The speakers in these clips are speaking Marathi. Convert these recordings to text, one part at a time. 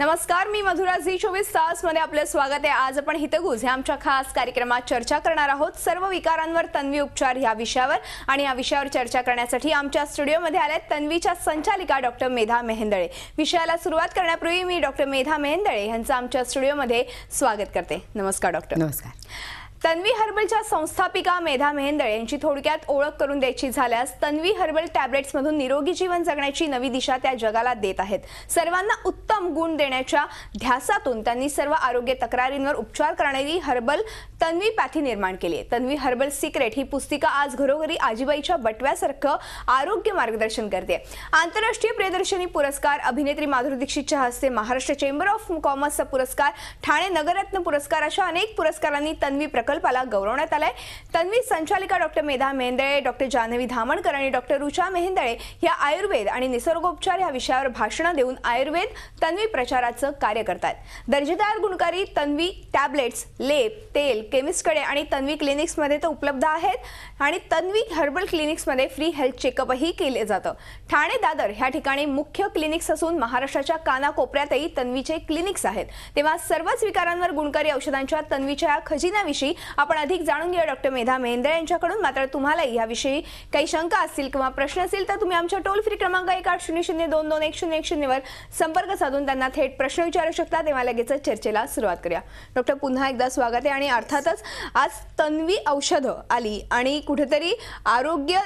नमस्कार मी मधुरा झी चोवीस तास मध्ये आपलं स्वागत आहे आज आपण हितगुज ह्या आमच्या खास कार्यक्रमात चर्चा करणार आहोत सर्व विकारांवर तन्वी उपचार या विषयावर आणि या विषयावर चर्चा करण्यासाठी आमच्या स्टुडिओमध्ये आल्या तन्वीच्या संचालिका डॉक्टर मेधा मेहेंदळे विषयाला सुरुवात करण्यापूर्वी मी डॉक्टर मेधा मेहेंदळे यांचं आमच्या स्टुडिओमध्ये स्वागत करते नमस्कार डॉक्टर नमस्कार तन्वी हर्बलच्या संस्थापिका मेधा मेहेंदळ यांची थोडक्यात ओळख करून द्यायची झाल्यास तन्वी हर्बल टॅबलेट्समधून निरोगी जीवन जगण्याची नवी दिशा त्या जगाला देत आहेत सर्वांना उत्तम गुण देण्याच्या ध्यासातून त्यांनी सर्व आरोग्य तक्रारींवर उपचार करणारी हर्बल तन्वी पॅथी निर्माण केली आहे तन्वी हर्बल सिक्रेट ही पुस्तिका आज घरोघरी आजीबाईच्या बटव्यासारखं आरोग्य मार्गदर्शन करते आंतरराष्ट्रीय प्रियदर्शनी पुरस्कार अभिनेत्री माधुरी दीक्षितच्या हस्ते महाराष्ट्र चेंबर ऑफ कॉमर्सचा पुरस्कार ठाणे नगररत्न पुरस्कार अशा अनेक पुरस्कारांनी तन्वी प्रकार प्रकल्पाला गौरवण्यात आलाय तन्वी संचालिका डॉक्टर मेधा मेंदळे डॉक्टर जान्हवी धामणकर आणि डॉक्टर रुचा मेहेंदळे या आयुर्वेद आणि निसर्गोपचार या विषयावर भाषणं देऊन आयुर्वेद तन्वी प्रचाराचं कार्य करतात दर्जेदार गुणकारी तन्वी टॅबलेट्स लेप तेल केमिस्टकडे आणि तन्वी क्लिनिक्समध्ये तर उपलब्ध आहेत आणि तन्वी हर्बल क्लिनिक्समध्ये फ्री हेल्थ चेकअपही केले जातं ठाणे दादर ह्या ठिकाणी मुख्य क्लिनिक्स असून महाराष्ट्राच्या कानाकोपऱ्यातही तन्वीचे क्लिनिक्स आहेत तेव्हा सर्वच विकारांवर गुणकारी औषधांच्या तन्वीच्या खजिन्याविषयी आपण अधिक जाणून घेऊया डॉक्टर मेधा मेंद्रे यांच्याकडून मात्र तुम्हाला याविषयी काही शंका असतील किंवा प्रश्न असेल तर तुम्ही आमच्या टोल फ्री क्रमांक एक आठ शून्य शून्य दोन दोन एक शून्य एक शून्यवर संपर्क साधून त्यांना थेट प्रश्न विचारू शकता तेव्हा लगेचच चर्चेला सुरुवात करूया डॉक्टर पुन्हा एकदा स्वागत आहे आणि अर्थातच आज तन्वी औषधं आली आणि कुठेतरी आरोग्य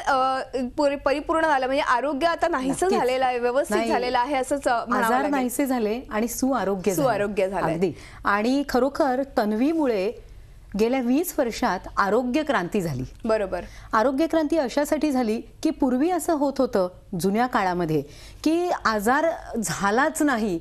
परिपूर्ण झालं म्हणजे आरोग्य आता नाहीस झालेलं आहे व्यवस्थित झालेलं आहे असंच आजार नाहीसे झाले आणि सुआरोग्य सुआरोग्य झालं आणि खरोखर तन्वीमुळे गेल्या वीस वर्षात आरोग्य क्रांती झाली बरोबर आरोग्य क्रांती अशासाठी झाली की पूर्वी असं होत होतं जुन्या काळामध्ये की आजार झालाच नाही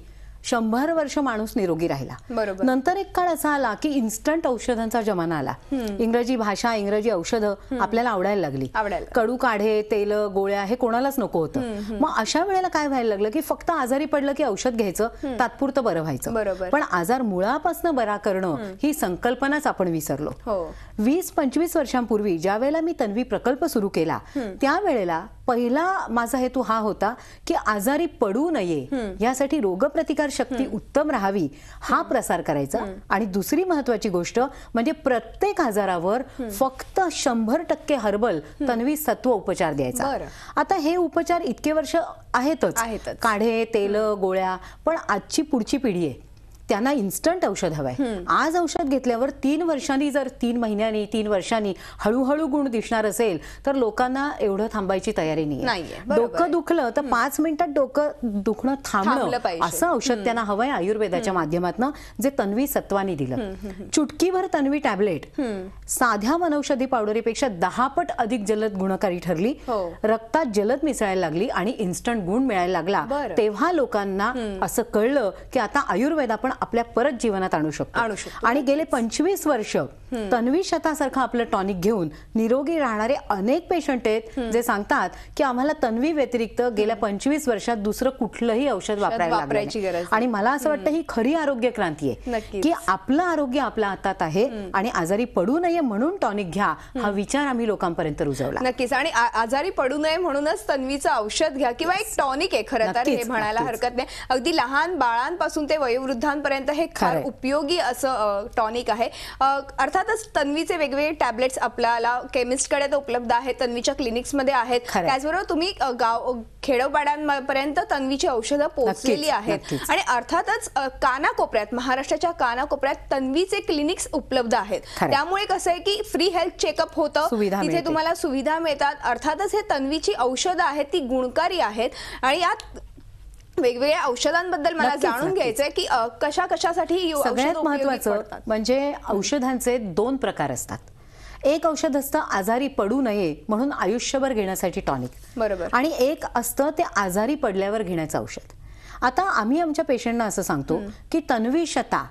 शंभर वर्ष माणूस निरोगी राहिला बरोबर नंतर एक काळ असा आला की इन्स्टंट औषधांचा जमाना आला इंग्रजी भाषा इंग्रजी औषधं आपल्याला आवडायला लागली कडू काढे तेल गोळ्या हे कोणालाच नको होतं मग अशा वेळेला काय व्हायला लागलं की फक्त आजारी पडलं की औषध घ्यायचं तात्पुरतं बरं व्हायचं पण आजार मुळापासून बरा करणं ही संकल्पनाच आपण विसरलो हो. वीस पंचवीस वर्षांपूर्वी ज्या वेळेला मी तन्वी प्रकल्प सुरू केला त्यावेळेला पहिला माझा हेतू हा होता की आजारी पडू नये यासाठी रोगप्रतिकार शक्ती उत्तम राहावी हा प्रसार करायचा आणि दुसरी महत्वाची गोष्ट म्हणजे प्रत्येक आजारावर फक्त शंभर टक्के हर्बल तन्वी सत्व उपचार द्यायचा आता हे उपचार इतके वर्ष आहेतच काढे तेल गोळ्या पण आजची पुढची पिढी आहे त्यांना इन्स्टंट औषध हवंय आज औषध घेतल्यावर तीन वर्षांनी जर तीन महिन्यांनी तीन वर्षांनी हळूहळू गुण दिसणार असेल तर लोकांना एवढं थांबायची तयारी नाही डोकं दुखलं तर पाच मिनिटात डोकं दुखणं थांबलं असं औषध त्यांना हवंय आयुर्वेदाच्या माध्यमातून जे तन्वी सत्वानी दिलं चुटकीभर तन्वी टॅबलेट साध्या वनौषधी पावडरीपेक्षा दहा पट अधिक जलद गुणकारी ठरली हो. रक्तात जलद मिसळायला लागली आणि इन्स्टंट गुण मिळायला लागला तेव्हा लोकांना असं कळलं की आता आयुर्वेद आपण आपल्या परत जीवनात आणू शकतो आणि गेले पंचवीस वर्ष तन्वी शतासारखं आपलं टॉनिक घेऊन निरोगी राहणारे अनेक पेशंट आहेत जे सांगतात की आम्हाला तन्वी व्यतिरिक्त गेल्या पंचवीस वर्षात दुसरं कुठलंही औषध वापरायला आणि मला असं वाटतं ही खरी आरोग्य क्रांती आहे की आपलं आरोग्य आपल्या हातात आहे आणि आजारी पडू नये म्हणून टॉनिक घ्या हा विचार आम्ही लोकांपर्यंत रुजवला नक्कीच आणि आजारी पडू नये म्हणूनच तन्वीचं औषध घ्या किंवा एक टॉनिक आहे खरं तर हे म्हणायला हरकत नाही अगदी लहान बाळांपासून ते वयोवृद्धांपर्यंत पर्यंत हे फार उपयोगी असं टॉनिक आहे अर्थातच तन्वीचे वेगवेगळे टॅबलेट्स आपल्याला केमिस्टकडे उपलब्ध आहेत तन्वीच्या क्लिनिक्स मध्ये आहेत त्याचबरोबर तुम्ही गाव खेडोपाड्यांपर्यंत तन्वीची औषधं पोहोचलेली आहेत आणि अर्थातच कानाकोपऱ्यात महाराष्ट्राच्या कानाकोपऱ्यात तन्वीचे क्लिनिक्स उपलब्ध आहेत त्यामुळे कसं आहे की फ्री हेल्थ चेकअप होतं तिथे तुम्हाला सुविधा मिळतात अर्थातच हे तन्वीची औषधं आहेत ती गुणकारी आहेत आणि यात वेगवेगळ्या औषधांबद्दल मला जाणून घ्यायचंय की कशा कशासाठी सगळ्यात महत्वाचं म्हणजे औषधांचे दोन प्रकार असतात एक औषध असतं आजारी पडू नये म्हणून आयुष्यभर घेण्यासाठी टॉनिक बरोबर. आणि एक असतं ते आजारी पडल्यावर घेण्याचं औषध आता आम्ही आमच्या पेशंटना असं सांगतो की तन्वी शता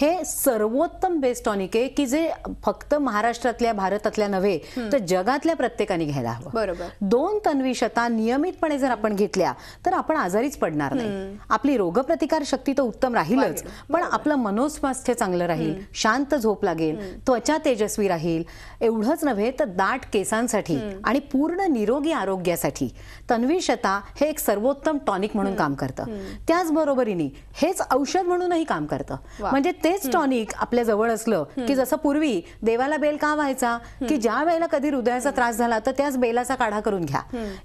हे सर्वोत्तम बेस्ट टॉनिक आहे की जे फक्त महाराष्ट्रातल्या भारतातल्या नव्हे तर जगातल्या प्रत्येकाने घ्यायला हवं बरोबर दोन तन्वी शता नियमितपणे जर आपण घेतल्या तर आपण आजारीच पडणार नाही आपली रोगप्रतिकार शक्ती तर उत्तम राहीलच पण आपलं मनोस्वास्थ्य चांगलं राहील शांत झोप लागेल त्वचा तेजस्वी राहील एवढंच नव्हे तर दाट केसांसाठी आणि पूर्ण निरोगी आरोग्यासाठी तन्वी शता हे एक सर्वोत्तम टॉनिक म्हणून काम करतं त्याचबरोबरीने हेच औषध म्हणूनही काम करतं म्हणजे तेच टॉनिक आपल्या जवळ असलं की जसं पूर्वी देवाला बेल का व्हायचा की ज्या वेळेला कधी हृदयाचा त्रास झाला तर त्याच बेलाचा काढा करून घ्या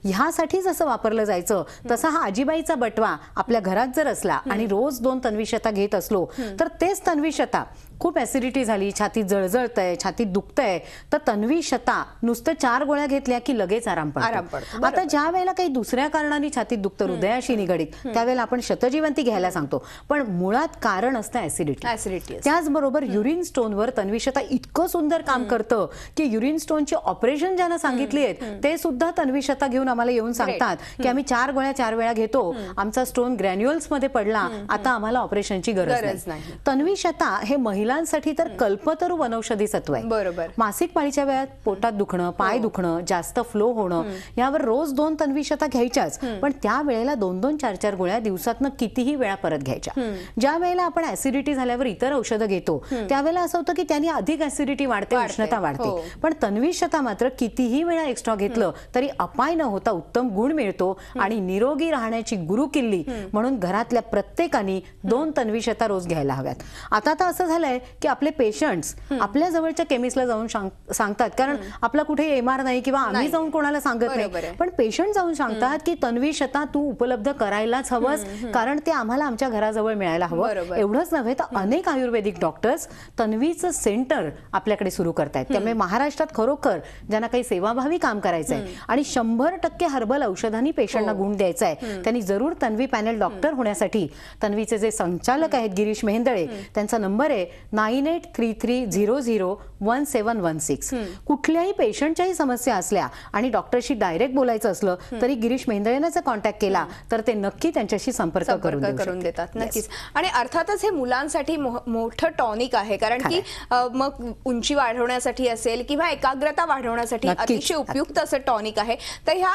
ह्यासाठी जसं वापरलं जायचं तसा हा आजीबाईचा बटवा आपल्या घरात जर असला आणि रोज दोन तन्विशता घेत असलो तर तेच तन्विशता खूप ऍसिडिटी झाली छाती जळजळत आहे छातीत आहे तर तन्वी शता नुसतं चार गोळ्या घेतल्या की लगेच आराम पडतो आता ज्या वेळेला काही दुसऱ्या कारणाने छातीत दुखत हृदयाशी निगडीत त्यावेळेला आपण शतजीवंती घ्यायला सांगतो पण मुळात कारण असतं ऍसिडिटी ऍसिडिटी त्याचबरोबर युरिन स्टोन वर तन्वी शता इतकं सुंदर काम करतं की युरिन स्टोनचे ऑपरेशन ज्यांना सांगितली आहेत ते सुद्धा तन्वी शता घेऊन आम्हाला येऊन सांगतात की आम्ही चार गोळ्या चार वेळा घेतो आमचा स्टोन ग्रॅन्युअल्स मध्ये पडला आता आम्हाला ऑपरेशनची गरज नाही तन्वी शता हे महिला महिलांसाठी तर कल्पतरु वनौषधी सत्व आहे बरोबर मासिक पाळीच्या वेळात पोटात दुखणं पाय हो. दुखणं जास्त फ्लो होणं यावर रोज दोन तन्विषता घ्यायच्याच पण त्या वेळेला दोन दोन चार चार गोळ्या दिवसातनं कितीही वेळा परत घ्यायच्या ज्या वेळेला आपण ऍसिडिटी झाल्यावर इतर औषधं घेतो त्यावेळेला असं होतं की त्यांनी अधिक ऍसिडिटी वाढते उष्णता वाढते हो. पण तन्विषता मात्र कितीही वेळा एक्स्ट्रा घेतलं तरी अपाय न होता उत्तम गुण मिळतो आणि निरोगी राहण्याची गुरुकिल्ली म्हणून घरातल्या प्रत्येकाने दोन तन्विषता रोज घ्यायला हव्यात आता तर असं झालंय की आपले पेशंट्स आपल्या जवळच्या केमिस्टला जाऊन सांगतात कारण आपला कुठे एमआर नाही किंवा आम्ही जाऊन कोणाला सांगत नाही पण पेशंट जाऊन सांगतात की तन्वी शता तू उपलब्ध करायलाच हवंस कारण ते आम्हाला आमच्या घराजवळ मिळायला हवं एवढंच नव्हे तर अनेक आयुर्वेदिक डॉक्टर्स तन्वीचं सेंटर आपल्याकडे सुरू करतायत त्यामुळे महाराष्ट्रात खरोखर ज्यांना काही सेवाभावी काम करायचं आहे आणि शंभर टक्के हर्बल औषधांनी पेशंटना हो. गुण द्यायचा आहे त्यांनी जरूर तन्वी पॅनल डॉक्टर होण्यासाठी तन्वीचे जे संचालक आहेत गिरीश मेहंदळे त्यांचा नंबर आहे nine eight three three zero zero one seven one six कुठल्याही पेशंटच्याही समस्या असल्या आणि डॉक्टरशी डायरेक्ट बोलायचं असलं तरी गिरीश मेंदळेनं जर कॉन्टॅक्ट केला तर ते नक्की त्यांच्याशी संपर्क करून देतात नक्कीच आणि अर्थातच हे मुलांसाठी मोठं टॉनिक आहे कारण की मग उंची वाढवण्यासाठी असेल किंवा एकाग्रता वाढवण्यासाठी अतिशय उपयुक्त असं टॉनिक आहे तर ह्या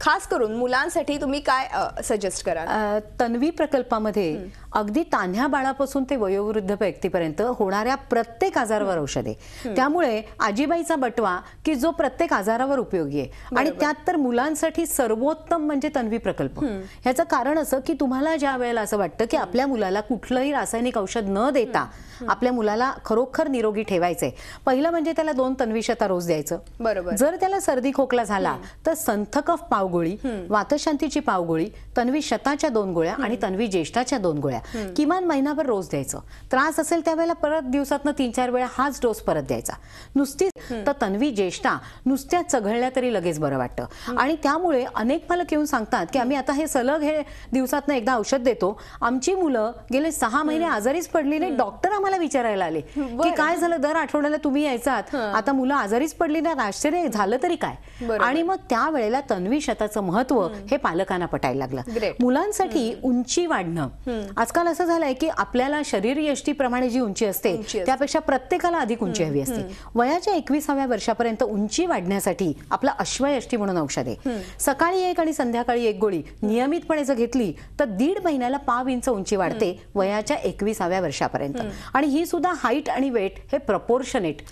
खास करून मुलांसाठी तुम्ही काय सजेस्ट करा तन्वी प्रकल्पामध्ये अगदी तान्ह्या बाळापासून ते वयोवृद्ध व्यक्तीपर्यंत होणाऱ्या प्रत्येक आजारावर औषधे त्यामुळे आजीबाईचा बटवा की जो प्रत्येक आजारावर उपयोगी आहे आणि त्यात तर मुलांसाठी सर्वोत्तम म्हणजे तन्वी प्रकल्प ह्याचं कारण असं की तुम्हाला ज्या वेळेला असं वाटतं की आपल्या मुलाला कुठलंही रासायनिक औषध न देता आपल्या मुलाला खरोखर निरोगी ठेवायचंय पहिलं म्हणजे त्याला दोन शता रोज द्यायचं बरोबर जर त्याला सर्दी खोकला झाला तर संथकफ पावगोळी वातशांतीची पावगोळी तन्वी शताच्या दोन गोळ्या आणि तन्वी ज्येष्ठाच्या दोन गोळ्या किमान महिनाभर रोज द्यायचं त्रास असेल त्यावेळेला परत दिवसातनं तीन चार वेळा हाच डोस परत द्यायचा नुसती तर तन्वी ज्येष्ठा नुसत्या चघळल्या तरी लगेच बरं वाटतं आणि त्यामुळे अनेक पालक येऊन सांगतात की आम्ही आता हे सलग हे दिवसातनं एकदा औषध देतो आमची मुलं गेले सहा महिने आजारीच पडली नाही डॉक्टर आम्हाला विचारायला आले की काय झालं दर आठवड्याला तुम्ही यायचात आता मुलं आजारीच पडली ना आश्चर्य झालं तरी काय आणि मग त्यावेळेला तन्वी शताचं महत्व हे पालकांना पटायला लागलं मुलांसाठी उंची वाढणं आजकाल असं झालंय की आपल्याला शरीर यष्टीप्रमाणे जी उंची असते त्यापेक्षा प्रत्येकाला अधिक उंची हवी असते वयाच्या एकविसाव्या वर्षापर्यंत उंची वाढण्यासाठी आपला अश्वयष्टी म्हणून औषध आहे सकाळी एक आणि संध्याकाळी एक गोळी नियमितपणे जर घेतली तर दीड महिन्याला पाव इंच उंची वाढते वयाच्या एकविसाव्या वर्षापर्यंत आणि ही सुद्धा हाईट आणि वेट हे प्रपोर्शनेट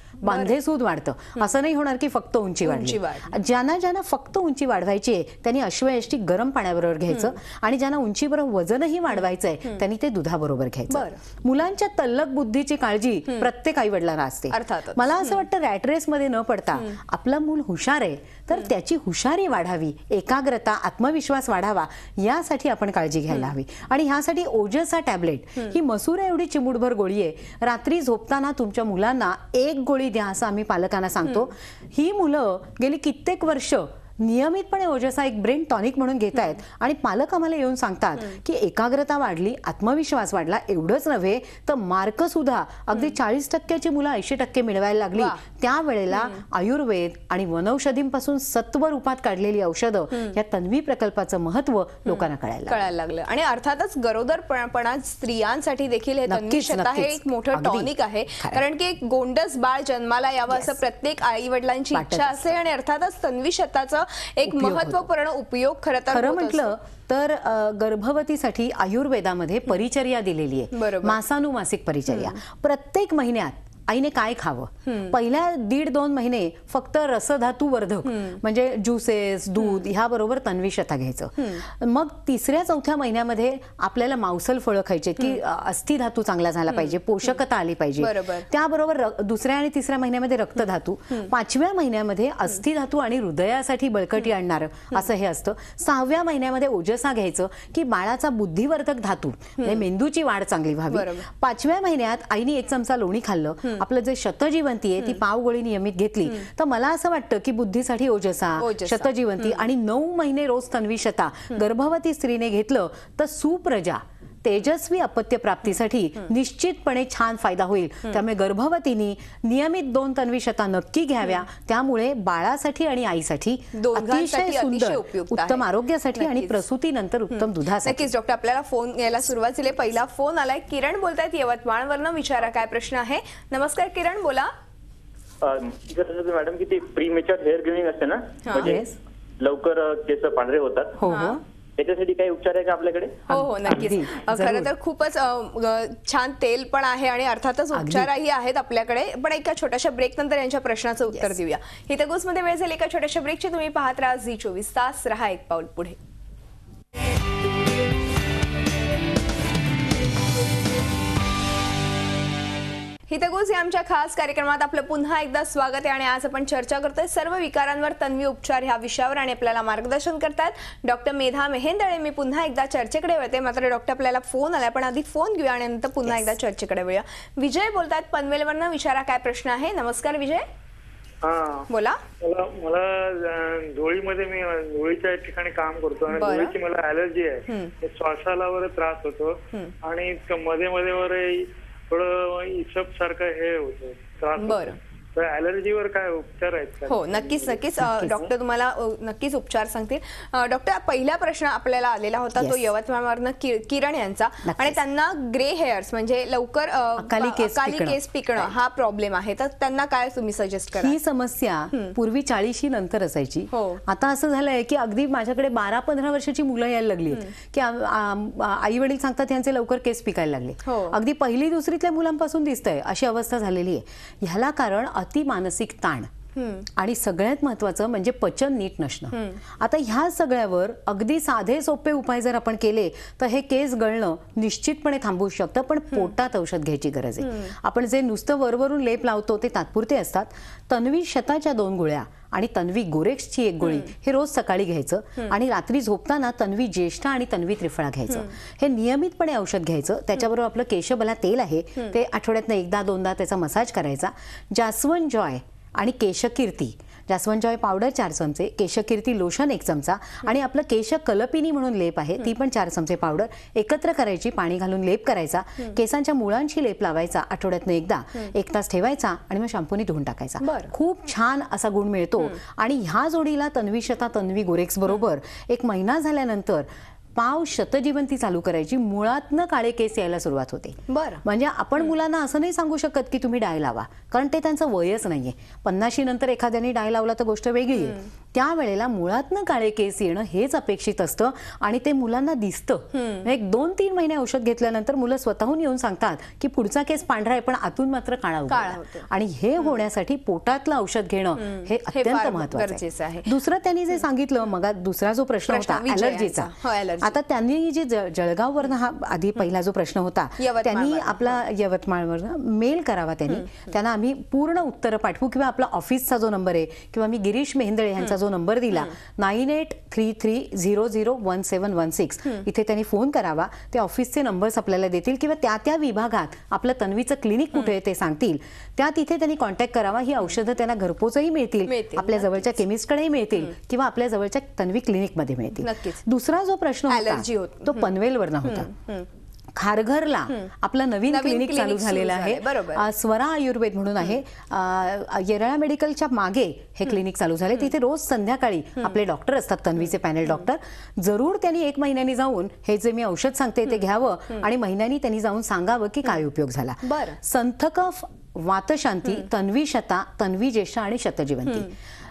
सूद वाढतं असं नाही होणार की फक्त उंची वाढली ज्यांना ज्यांना फक्त उंची वाढवायची आहे त्यांनी अश्वयष्टी गरम पाण्याबरोबर घ्यायचं आणि ज्यांना उंचीबरोबर वजनही वाढवायचं आहे त्यांनी ते दुधाबरोबर घ्यायचं मुलांच्या तल्लक बुद्धीची काळजी प्रत्येक आई वडिलांना असते मला असं वाटतं मध्ये न पडता आपला मूल हुशार आहे तर त्याची हुशारी वाढावी एकाग्रता आत्मविश्वास वाढावा यासाठी आपण काळजी घ्यायला हवी आणि ह्यासाठी ओजसा टॅबलेट ही मसूर एवढी चिमुडभर गोळी आहे रात्री झोपताना तुमच्या मुलांना एक गोळी द्या असं आम्ही पालकांना सांगतो ही मुलं गेली कित्येक वर्ष नियमितपणे ओजसा एक ब्रेन टॉनिक म्हणून घेत आहेत आणि पालक आम्हाला येऊन सांगतात की एकाग्रता वाढली आत्मविश्वास वाढला एवढंच नव्हे तर मार्क सुद्धा अगदी चाळीस टक्क्याची मुलं ऐंशी टक्के मिळवायला लागली त्यावेळेला आयुर्वेद आणि वनौषधींपासून सत्व रूपात काढलेली औषधं या तन्वी प्रकल्पाचं महत्व लोकांना कळायला कळायला लागलं आणि अर्थातच गरोदरपणा स्त्रियांसाठी देखील हे हे एक मोठं टॉनिक आहे कारण की एक गोंडस बाळ जन्माला यावं असं प्रत्येक आई वडिलांची इच्छा असते आणि अर्थातच तन्वी शताचं एक महत्वपूर्ण उपयोग खरं तर म्हटलं तर गर्भवतीसाठी आयुर्वेदामध्ये परिचर्या दिलेली आहे मासानुमासिक परिचर्या प्रत्येक महिन्यात आईने काय खावं पहिल्या दीड दोन महिने फक्त रसधातू वर्धक म्हणजे ज्युसेस दूध ह्याबरोबर तन्विशता घ्यायचं मग तिसऱ्या चौथ्या महिन्यामध्ये आपल्याला मांसल फळं खायचे की अस्थिधातू चांगला झाला पाहिजे पोषकता आली पाहिजे त्याबरोबर दुसऱ्या आणि तिसऱ्या महिन्यामध्ये रक्तधातू पाचव्या महिन्यामध्ये अस्थिधातू आणि हृदयासाठी बळकटी आणणार असं हे असतं सहाव्या महिन्यामध्ये ओजसा घ्यायचं की बाळाचा बुद्धिवर्धक धातू म्हणजे मेंदूची वाढ चांगली व्हावी पाचव्या महिन्यात आईने एक चमचा लोणी खाल्लं आपलं जे शतजीवंती आहे ती पावगोळी नियमित घेतली तर मला असं वाटतं की बुद्धीसाठी ओजसा शतजीवंती आणि नऊ महिने रोज तन्वी शता गर्भवती स्त्रीने घेतलं तर सुप्रजा तेजस्वी अपत्य प्राप्तीसाठी निश्चितपणे छान फायदा होईल त्यामुळे गर्भवतीनी नियमित दोन तन्वी शता नक्की घ्याव्या त्यामुळे बाळासाठी आणि आईसाठी अतिशय सुंदर उत्तम आरोग्यासाठी आणि प्रसूतीनंतर उत्तम दुधासाठी नक्कीच डॉक्टर आपल्याला फोन यायला सुरुवात झाली पहिला फोन आलाय किरण बोलतायत यवतमाळवरनं विचारा काय प्रश्न आहे नमस्कार किरण बोला मॅडम किती ते प्रीमेचर हेअर असते ना म्हणजे लवकर केस पांढरे होतात हो, हो. त्याच्यासाठी काही उपचार आहे का आपल्याकडे हो हो नक्कीच खरं तर खूपच छान तेल पण आहे आणि अर्थातच उपचारही आहेत आपल्याकडे पण एका छोट्याशा ब्रेक नंतर यांच्या प्रश्नाचं उत्तर देऊया हितगुजमध्ये वेळ झाली एका छोट्याशा ब्रेकची तुम्ही पाहत राहा झी चोवीस तास राहा एक पाऊल पुढे हितगुज या आमच्या खास कार्यक्रमात आपलं पुन्हा एकदा स्वागत आहे आणि आज आपण चर्चा करतोय सर्व विकारांवर तन्वी उपचार ह्या विषयावर आणि आपल्याला मार्गदर्शन करतात डॉक्टर मेधा मेहेंदळे मी पुन्हा एकदा चर्चेकडे वळते मात्र डॉक्टर आपल्याला फोन आला पण आधी फोन घेऊया आणि नंतर पुन्हा एकदा चर्चेकडे वळूया विजय बोलतात पनवेलवरनं विचारा काय प्रश्न आहे नमस्कार विजय बोला मला मला धुळीमध्ये मी धुळीच्या ठिकाणी काम करतो आणि धुळीची मला ऍलर्जी आहे श्वासाला त्रास होतो आणि मध्ये मध्ये थोडं हिशोब सारखं हे होतं त्रास होतो. बरं तर काय उपचार आहेत हो नक्कीच नक्कीच डॉक्टर तुम्हाला नक्कीच उपचार सांगतील डॉक्टर पहिला प्रश्न आपल्याला आलेला होता तो यवतमाळ किरण यांचा आणि त्यांना ग्रे हेअर्स म्हणजे लवकर काली केस पिकणं. हा प्रॉब्लेम आहे तर त्यांना काय तुम्ही सजेस्ट करा ही समस्या पूर्वी चाळीशी नंतर असायची हो. आता असं झालंय की अगदी माझ्याकडे बारा पंधरा वर्षाची मुलं यायला लागली की आई वडील सांगतात यांचे लवकर केस पिकायला लागले हो. अगदी पहिली दुसरीतल्या मुलांपासून दिसतंय अशी अवस्था झालेली आहे ह्याला कारण अतिमानसिक ताण आणि सगळ्यात महत्वाचं म्हणजे पचन नीट नसणं आता ह्या सगळ्यावर अगदी साधे सोपे उपाय जर आपण केले तर हे केस गळणं निश्चितपणे थांबवू शकतं पण पोटात औषध घ्यायची गरज आहे आपण जे नुसतं वरवरून लेप लावतो ते तात्पुरते असतात तन्वी शताच्या दोन गोळ्या आणि तन्वी गोरेक्सची एक गोळी हे रोज सकाळी घ्यायचं आणि रात्री झोपताना तन्वी ज्येष्ठा आणि तन्वी त्रिफळा घ्यायचं हे नियमितपणे औषध घ्यायचं त्याच्याबरोबर आपलं केशबला तेल आहे ते आठवड्यातनं एकदा दोनदा त्याचा मसाज करायचा जास्वन जॉय आणि केशकीर्ती जॉय पावडर चार चमचे केशकीर्ती लोशन एक चमचा आणि आपलं केश कलपिनी म्हणून लेप आहे ती पण चार चमचे पावडर एकत्र करायची पाणी घालून लेप करायचा केसांच्या मुळांशी लेप लावायचा आठवड्यातनं एकदा एक तास ठेवायचा आणि मग शॅम्पूनी धुवून टाकायचा खूप छान असा गुण मिळतो आणि ह्या जोडीला तन्वी शता तन्वी गोरेक्स बरोबर एक महिना झाल्यानंतर पाव शतजीवंती चालू करायची मुळातनं काळे केस यायला सुरुवात होते बरं म्हणजे आपण मुलांना असं नाही सांगू शकत की तुम्ही डाय लावा कारण ते त्यांचं वयच नाहीये पन्नाशी नंतर एखाद्याने डाय लावला तर गोष्ट वेगळी आहे त्यावेळेला मुळातनं काळे केस येणं हेच अपेक्षित असतं आणि ते मुलांना दिसतं म्हणजे एक दोन तीन महिने औषध घेतल्यानंतर मुलं स्वतःहून येऊन सांगतात की पुढचा केस पांढरा आहे पण आतून मात्र काळा आणि हे होण्यासाठी पोटातलं औषध घेणं हे अत्यंत महत्वाचं आहे दुसरं त्यांनी जे सांगितलं मग दुसरा जो प्रश्न होता ऍलर्जीचा हो, आता त्यांनी जे जळगाववरून हा आधी पहिला जो प्रश्न होता त्यांनी आपला यवतमाळवर मेल करावा त्यांनी त्यांना आम्ही पूर्ण उत्तरं पाठवू किंवा आपला ऑफिसचा जो नंबर आहे किंवा मी गिरीश मेहंदळे यांचा जो नंबर दिला nine eight three three zero zero one seven one six इथे त्यांनी फोन करावा ते ऑफिसचे नंबर्स आपल्याला देतील किंवा त्या त्या विभागात आपलं तन्वीचं क्लिनिक कुठे आहे ते सांगतील त्या तिथे त्यांनी कॉन्टॅक्ट करावा ही औषधं त्यांना घरपोचही मिळतील आपल्या जवळच्या केमिस्टकडेही मिळतील किंवा आपल्या जवळच्या तन्वी क्लिनिकमध्ये मिळतील दुसरा जो प्रश्न होता तो पनवेलवर होता खारघरला आपलं नवीन क्लिनिक चालू झालेलं आहे स्वरा आयुर्वेद म्हणून आहे येरळा मेडिकलच्या मागे हे क्लिनिक चालू झाले तिथे रोज संध्याकाळी आपले डॉक्टर असतात तन्वीचे पॅनल डॉक्टर जरूर त्यांनी एक महिन्यानी जाऊन हे जे मी औषध सांगते ते घ्यावं आणि महिन्यानी त्यांनी जाऊन सांगावं की काय उपयोग झाला संथकफ वातशांती तन्वी शता तन्वी ज्येष्ठ आणि शतजीवंती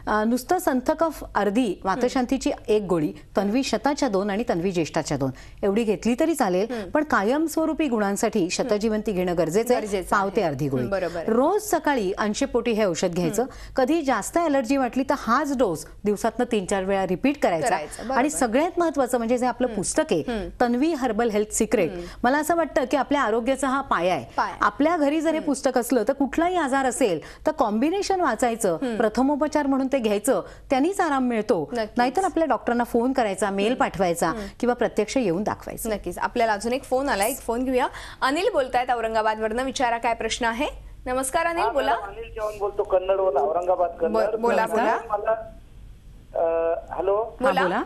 नुसतं संथक ऑफ अर्धी मातशांतीची एक गोळी तन्वी शताच्या दोन आणि तन्वी ज्येष्ठाच्या दोन एवढी घेतली तरी चालेल पण कायमस्वरूपी गुणांसाठी शतजीवंती घेणं गरजेचं आहे पावते अर्धी गोळी रोज सकाळी अंशे पोटी हे औषध घ्यायचं कधी जास्त अलर्जी वाटली तर हाच डोस दिवसातनं तीन चार वेळा रिपीट करायचा आणि सगळ्यात महत्वाचं म्हणजे जे आपलं पुस्तक आहे तन्वी हर्बल हेल्थ सिक्रेट मला असं वाटतं की आपल्या आरोग्याचा हा पाया आहे आपल्या घरी जर हे पुस्तक असलं तर कुठलाही आजार असेल तर कॉम्बिनेशन वाचायचं प्रथमोपचार म्हणून ते घ्यायचं त्यांनीच आराम मिळतो नाहीतर आपल्या डॉक्टरांना फोन करायचा मेल पाठवायचा किंवा प्रत्यक्ष येऊन दाखवायचं नक्कीच आपल्याला अजून एक फोन आला एक फोन घेऊया अनिल बोलतायत औरंगाबाद वरनं विचारा काय प्रश्न आहे नमस्कार अनिल बोला अनिल जेवण बोलतो कन्नड औरंगाबाद कन्नड बोला बोला हॅलो बोला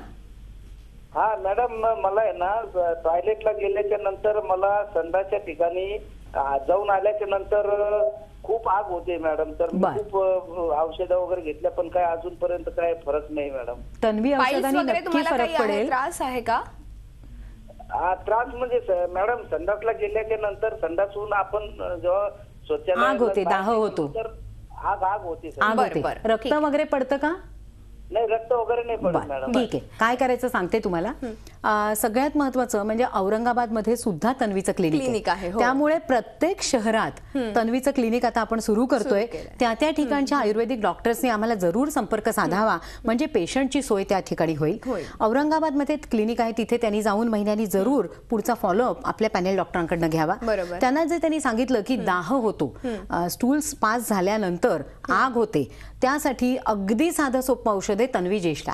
हा मॅडम मला आहे ना टॉयलेटला गेल्याच्या नंतर मला संडाच्या ठिकाणी जाऊन आल्याच्या नंतर खूप आग होते मॅडम तर खूप औषध औषधं वगैरे घेतल्या पण काय अजूनपर्यंत काय फरक नाही मॅडम तन्वी त्रास आहे का त्रास म्हणजे मॅडम संडासला गेल्याच्या नंतर संडासून आपण जेव्हा स्वच्छ आग होते, दाह होतो. तर आग आग होते सर. रक्त वगैरे पडतं का रक्त वगैरे ठीक आहे काय करायचं सांगते तुम्हाला सगळ्यात महत्वाचं म्हणजे औरंगाबाद मध्ये सुद्धा तन्वीचं क्लिनिक क्लिनिक आहे, हो. त्यामुळे प्रत्येक शहरात तन्वीचं क्लिनिक आता आपण सुरू करतोय त्या त्या ठिकाणच्या आयुर्वेदिक डॉक्टर्सनी आम्हाला जरूर संपर्क साधावा म्हणजे पेशंटची सोय त्या ठिकाणी होईल औरंगाबाद औरंगाबादमध्ये क्लिनिक आहे तिथे त्यांनी जाऊन महिन्यानी जरूर पुढचा फॉलोअप आपल्या पॅनेल डॉक्टरांकडनं घ्यावा त्यांना जे त्यांनी सांगितलं की दाह होतो स्टूल्स पास झाल्यानंतर आग होते त्यासाठी अगदी साधं सोपं औषध ते तन्वी जेष्ठा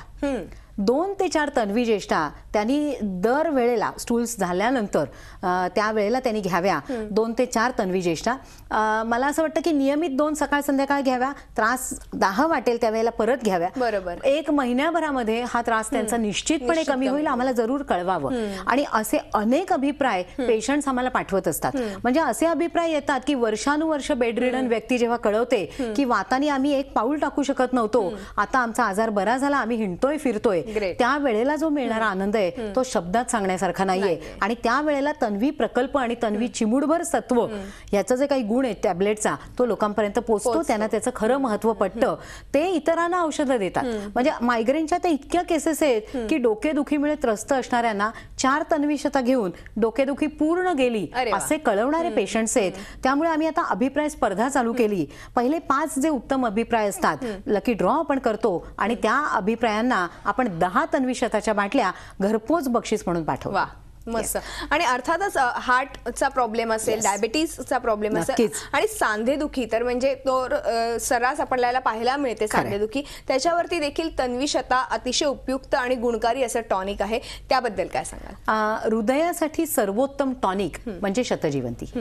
दोन ते चार तन्वी ज्येष्ठा त्यांनी दर वेळेला स्टूल्स झाल्यानंतर त्यावेळेला त्यांनी घ्याव्या दोन ते चार तन्वी ज्येष्ठा मला असं वाटतं की नियमित दोन सकाळ संध्याकाळ घ्याव्या त्रास दाह वाटेल त्यावेळेला परत घ्याव्या बरोबर एक महिन्याभरामध्ये हा त्रास त्यांचा निश्चितपणे कमी होईल आम्हाला जरूर कळवावं आणि असे अनेक अभिप्राय पेशंट्स आम्हाला पाठवत असतात म्हणजे असे अभिप्राय येतात की वर्षानुवर्ष बेडरिडन व्यक्ती जेव्हा कळवते की वाताने आम्ही एक पाऊल टाकू शकत नव्हतो आता आमचा आजार बरा झाला आम्ही हिंडतोय फिरतोय त्यावेळेला त्या वेळेला जो मिळणारा आनंद आहे तो शब्दात सांगण्यासारखा नाहीये आणि त्या वेळेला तन्वी प्रकल्प आणि तन्वी चिमुडभर सत्व याचा जे काही गुण आहे टॅबलेटचा तो लोकांपर्यंत पोहोचतो त्यांना त्याचं खरं महत्व पटतं ते इतरांना औषधं देतात म्हणजे मायग्रेनच्या तर इतक्या केसेस आहेत की डोकेदुखीमुळे त्रस्त असणाऱ्यांना चार तन्विशता घेऊन डोकेदुखी पूर्ण गेली असे कळवणारे पेशंट्स आहेत त्यामुळे आम्ही आता अभिप्राय स्पर्धा चालू केली पहिले पाच जे उत्तम अभिप्राय असतात लकी ड्रॉ आपण करतो आणि त्या अभिप्रायांना आपण दहा तन्वी शताच्या बाटल्या घरपोच बक्षीस म्हणून पाठवा मस्त आणि अर्थातच हार्टचा प्रॉब्लेम असेल डायबिटीजचा प्रॉब्लेम असेल आणि सांधेदुखी तर म्हणजे तो सर्रास आपल्याला पाहायला मिळते सांधेदुखी त्याच्यावरती देखील तन्वी शता अतिशय उपयुक्त आणि गुणकारी असं टॉनिक आहे त्याबद्दल काय सांगाल हृदयासाठी सर्वोत्तम टॉनिक म्हणजे शतजीवंती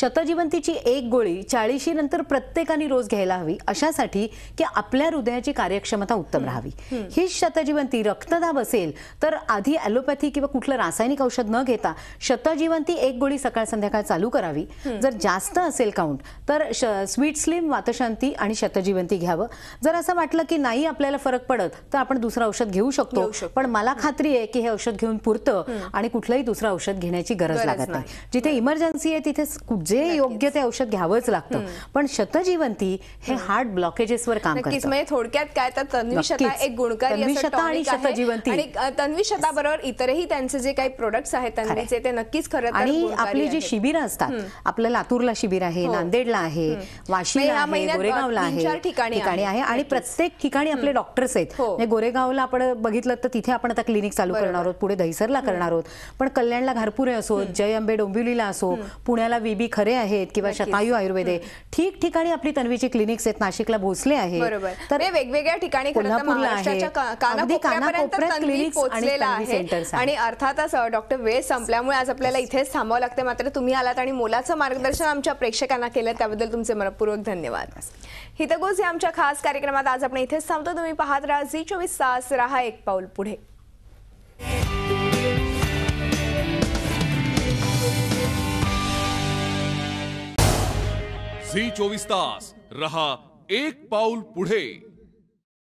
शतजीवंतीची एक गोळी चाळीशी नंतर प्रत्येकाने रोज घ्यायला हवी अशासाठी की आपल्या हृदयाची कार्यक्षमता उत्तम राहावी ही शतजीवंती रक्तदाब असेल तर आधी ॲलोपॅथी किंवा कुठलं रासायनिक औषध औषध न घेता शतजीवंती एक गोळी सकाळ संध्याकाळ चालू करावी जर जास्त असेल काउंट तर स्वीट स्लिम वातशांती आणि शतजीवंती घ्यावं जर असं वाटलं की नाही आपल्याला फरक पडत तर आपण दुसरं औषध घेऊ शकतो पण मला खात्री आहे की हे औषध घेऊन पुरतं आणि कुठलंही दुसरं औषध घेण्याची गरज लागत नाही जिथे इमर्जन्सी आहे तिथे जे योग्य ते औषध घ्यावंच लागतं पण शतजीवंती हे हार्ट ब्लॉकेजेसवर काम करतं म्हणजे थोडक्यात काय तर तन्विशता एक गुणकारी आणि शतजीवंती आणि तन्विशता बरोबर इतरही त्यांचे जे काही प्रोडक्ट्स आहेत ते नक्कीच खरं आणि आपली जी शिबिरं असतात आपलं लातूरला शिबिर आहे हो. नांदेडला आहे वाशिम म्हणजे गोरेगावला आहे ठिकाणी आहे आणि प्रत्येक ठिकाणी आपले डॉक्टर्स आहेत हो. म्हणजे गोरेगावला आपण बघितलं तर तिथे आपण आता क्लिनिक चालू करणार आहोत पुढे दहिसरला करणार आहोत पण कल्याणला घारपुरे असो जय अंबे डोंबिवलीला असो पुण्याला वीबी खरे आहेत किंवा शतायू आयुर्वेद आहे ठिकठिकाणी आपली तन्वीची क्लिनिक्स आहेत नाशिकला भोसले आहे तर म्हणजे वेगवेगळ्या ठिकाणी कोल्हापूरला आहे आणि अर्थातच डॉक्टर वेळ संपल्यामुळे आज आपल्याला इथेच थांबावं लागते मात्र तुम्ही आलात आणि मोलाचं मार्गदर्शन आमच्या प्रेक्षकांना केलं त्याबद्दल तुमचे मनपूर्वक धन्यवाद हितगोज या आमच्या खास कार्यक्रमात आज आपण इथेच थांबतो तुम्ही पाहत राहा झी चोवीस तास राहा एक पाऊल पुढे झी चोवीस तास रहा एक पाऊल पुढे